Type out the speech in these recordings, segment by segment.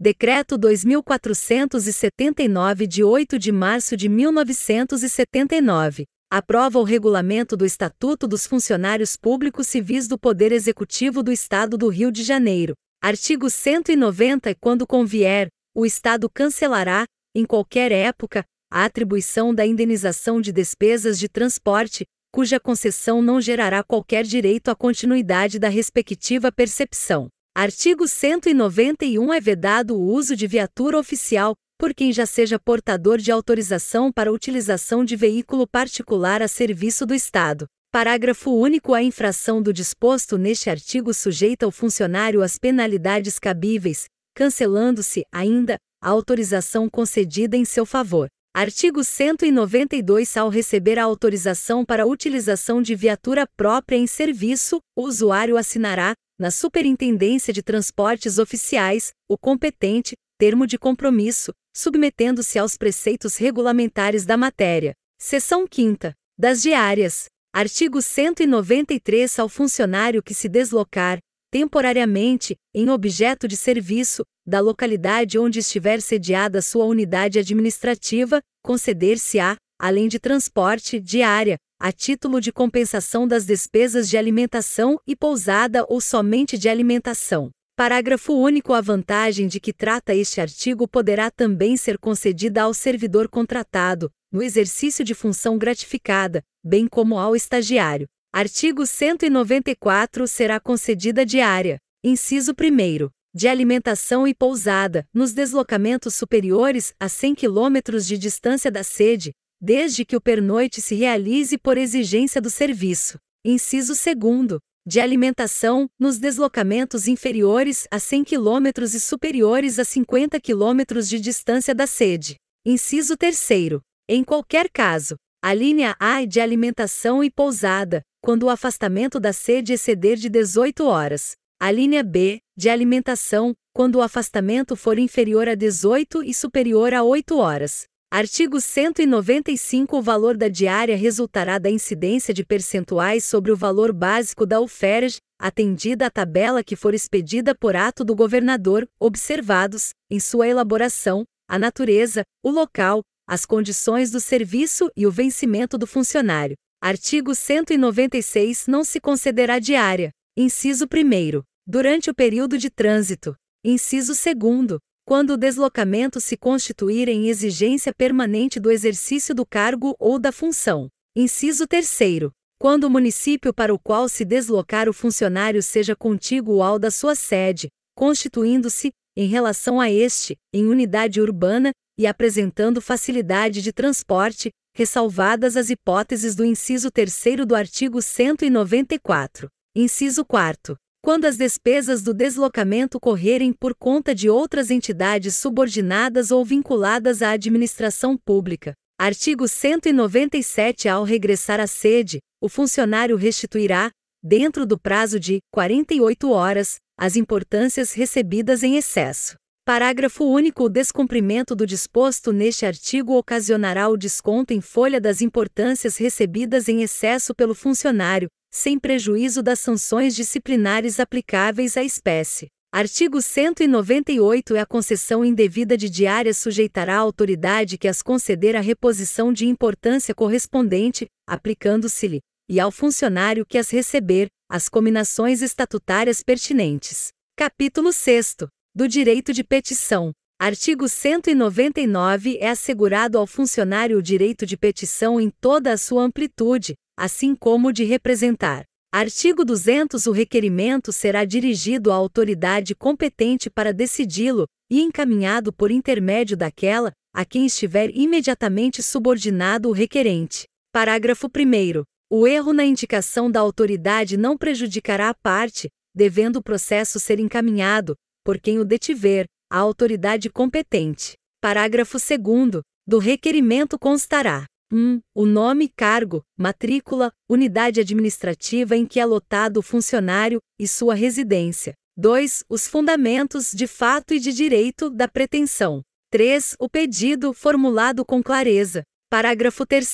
Decreto 2479 de 8 de março de 1979. Aprova o regulamento do Estatuto dos Funcionários Públicos Civis do Poder Executivo do Estado do Rio de Janeiro. Artigo 190 quando convier, o Estado cancelará, em qualquer época, a atribuição da indenização de despesas de transporte, cuja concessão não gerará qualquer direito à continuidade da respectiva percepção. Artigo 191 é vedado o uso de viatura oficial por quem já seja portador de autorização para utilização de veículo particular a serviço do Estado. Parágrafo único. A infração do disposto neste artigo sujeita o funcionário às penalidades cabíveis, cancelando-se, ainda, a autorização concedida em seu favor. Artigo 192. Ao receber a autorização para utilização de viatura própria em serviço, o usuário assinará, na Superintendência de Transportes Oficiais, o competente, termo de compromisso, submetendo-se aos preceitos regulamentares da matéria. Seção 5. Das diárias. Artigo 193 ao funcionário que se deslocar, temporariamente, em objeto de serviço, da localidade onde estiver sediada sua unidade administrativa, conceder-se-á, além de transporte, diária, a título de compensação das despesas de alimentação e pousada ou somente de alimentação. Parágrafo único. A vantagem de que trata este artigo poderá também ser concedida ao servidor contratado, no exercício de função gratificada, bem como ao estagiário. Artigo 194. Será concedida diária. Inciso 1. De alimentação e pousada, nos deslocamentos superiores a 100 km de distância da sede, desde que o pernoite se realize por exigência do serviço. Inciso 2. De alimentação, nos deslocamentos inferiores a 100 km e superiores a 50 km de distância da sede. Inciso 3. Em qualquer caso, a linha A é de alimentação e pousada, quando o afastamento da sede exceder de 18 horas. A linha B, de alimentação, quando o afastamento for inferior a 18 e superior a 8 horas. Artigo 195 O valor da diária resultará da incidência de percentuais sobre o valor básico da UFERJ, atendida a tabela que for expedida por ato do governador, observados, em sua elaboração, a natureza, o local, as condições do serviço e o vencimento do funcionário. Artigo 196 Não se concederá diária. Inciso 1. Durante o período de trânsito. Inciso 2 quando o deslocamento se constituir em exigência permanente do exercício do cargo ou da função. Inciso 3. Quando o município para o qual se deslocar o funcionário seja contíguo ao da sua sede, constituindo-se, em relação a este, em unidade urbana e apresentando facilidade de transporte, ressalvadas as hipóteses do inciso 3 do artigo 194. Inciso 4 quando as despesas do deslocamento correrem por conta de outras entidades subordinadas ou vinculadas à administração pública. Artigo 197. Ao regressar à sede, o funcionário restituirá, dentro do prazo de 48 horas, as importâncias recebidas em excesso. Parágrafo único. O descumprimento do disposto neste artigo ocasionará o desconto em folha das importâncias recebidas em excesso pelo funcionário, sem prejuízo das sanções disciplinares aplicáveis à espécie. Artigo 198 é a concessão indevida de diárias sujeitará a autoridade que as conceder a reposição de importância correspondente, aplicando-se-lhe, e ao funcionário que as receber, as cominações estatutárias pertinentes. Capítulo 6 do direito de petição. Artigo 199 é assegurado ao funcionário o direito de petição em toda a sua amplitude, assim como de representar. Artigo 200 O requerimento será dirigido à autoridade competente para decidi-lo e encaminhado por intermédio daquela a quem estiver imediatamente subordinado o requerente. Parágrafo 1. O erro na indicação da autoridade não prejudicará a parte, devendo o processo ser encaminhado, por quem o detiver, à autoridade competente. Parágrafo 2. Do requerimento constará 1. O nome, cargo, matrícula, unidade administrativa em que é lotado o funcionário e sua residência. 2. Os fundamentos de fato e de direito da pretensão. 3. O pedido formulado com clareza. Parágrafo 3.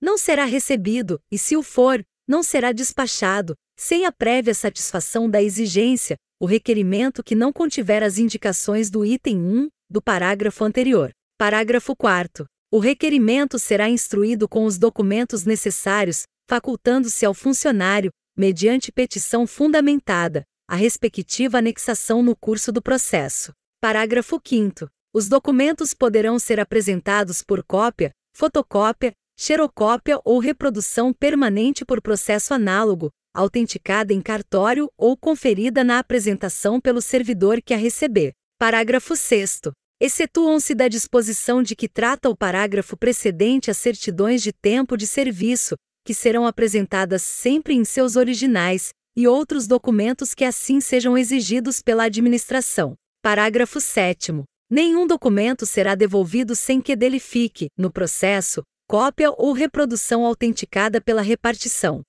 Não será recebido, e se o for, não será despachado, sem a prévia satisfação da exigência, o requerimento que não contiver as indicações do item 1 do parágrafo anterior. Parágrafo 4. O requerimento será instruído com os documentos necessários, facultando-se ao funcionário, mediante petição fundamentada, a respectiva anexação no curso do processo. Parágrafo 5. Os documentos poderão ser apresentados por cópia, fotocópia, xerocópia ou reprodução permanente por processo análogo, autenticada em cartório ou conferida na apresentação pelo servidor que a receber. Parágrafo 6 excetuam-se da disposição de que trata o parágrafo precedente as certidões de tempo de serviço, que serão apresentadas sempre em seus originais, e outros documentos que assim sejam exigidos pela administração. Parágrafo 7. Nenhum documento será devolvido sem que dele fique, no processo, cópia ou reprodução autenticada pela repartição.